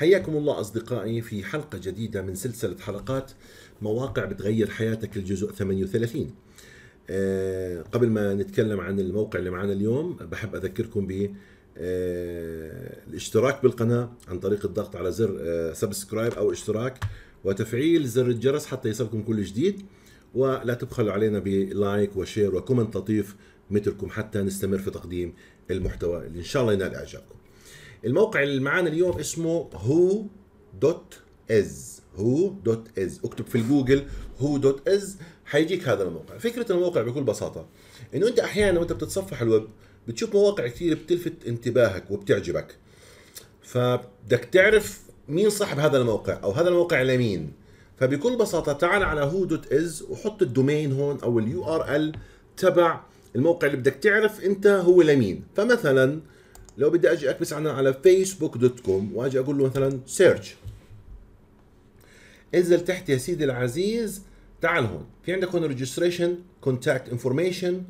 حياكم الله أصدقائي في حلقة جديدة من سلسلة حلقات مواقع بتغير حياتك الجزء 38 آه، قبل ما نتكلم عن الموقع اللي معنا اليوم بحب أذكركم ب آه، الاشتراك بالقناة عن طريق الضغط على زر آه، سبسكرايب أو اشتراك وتفعيل زر الجرس حتى يصلكم كل جديد ولا تبخلوا علينا بلايك وشير وكومنت لطيف مثلكم حتى نستمر في تقديم المحتوى اللي ان شاء الله ينال اعجابكم الموقع اللي معانا اليوم اسمه هو دوت از هو دوت از اكتب في الجوجل هو دوت از حيجيك هذا الموقع فكره الموقع بكل بساطه انه انت احيانا وانت بتتصفح الويب بتشوف مواقع كثير بتلفت انتباهك وبتعجبك فبدك تعرف مين صاحب هذا الموقع او هذا الموقع لمين فبكل بساطه تعال على هو دوت از وحط الدومين هون او اليو ار ال تبع الموقع اللي بدك تعرف انت هو لمين فمثلا لو بدي اجي اكبس عنها على فيسبوك دوت كوم واجي اقول له مثلا سيرش انزل تحت يا سيدي العزيز تعال هون في عندك هون ريجستريشن كونتاكت انفورميشن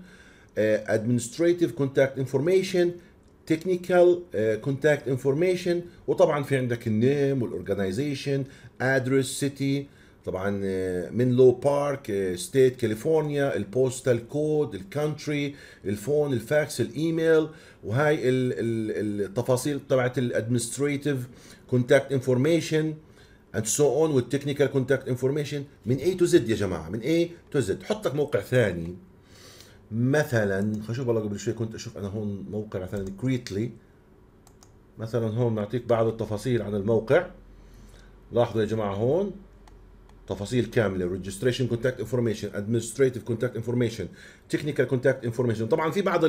ادمنستريتيف كونتاكت انفورميشن تكنيكال كونتاكت انفورميشن وطبعا في عندك النيم والاورجنايزيشن ادرس سيتي طبعا آه، من لو بارك آه، ستيت كاليفورنيا البوستال كود الكونتري الفون الفاكس الايميل وهاي التفاصيل تبعت الادمنستريتيف كونتاكت انفورميشن اند سو اون والتكنيكال كونتاكت انفورميشن من اي تو زد يا جماعه من اي تو زد حط لك موقع ثاني مثلا خلينا نشوف والله قبل شوي كنت اشوف انا هون موقع مثلا كريتلي مثلا هون نعطيك بعض التفاصيل عن الموقع لاحظوا يا جماعه هون تفاصيل كامله ريجستريشن كونتاكت انفورميشن ادمنستريتيف كونتاكت انفورميشن تكنيكال كونتاكت انفورميشن طبعا في بعض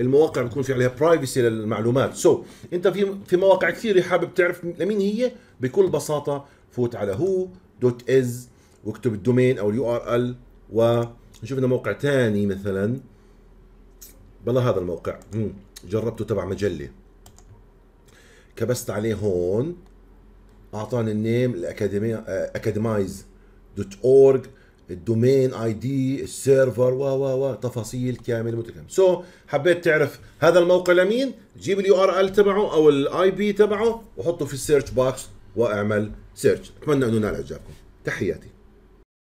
المواقع بيكون في عليها برايفسي للمعلومات سو so, انت في في مواقع كثير حابب تعرف لمين هي بكل بساطه فوت على هو دوت از واكتب الدومين او اليو ار ال ونشوف لنا موقع ثاني مثلا بلا هذا الموقع جربته تبع مجله كبست عليه هون اعطاني النيم الاكاديميه آه، اكاديمايز دوت اورج الدومين اي دي السيرفر و و و تفاصيل كامله متكامله سو so, حبيت تعرف هذا الموقع لمين جيب اليو ار ال تبعه او الاي بي تبعه وحطه في السيرش بوكس واعمل سيرش اتمنى انه نال اعجابكم تحياتي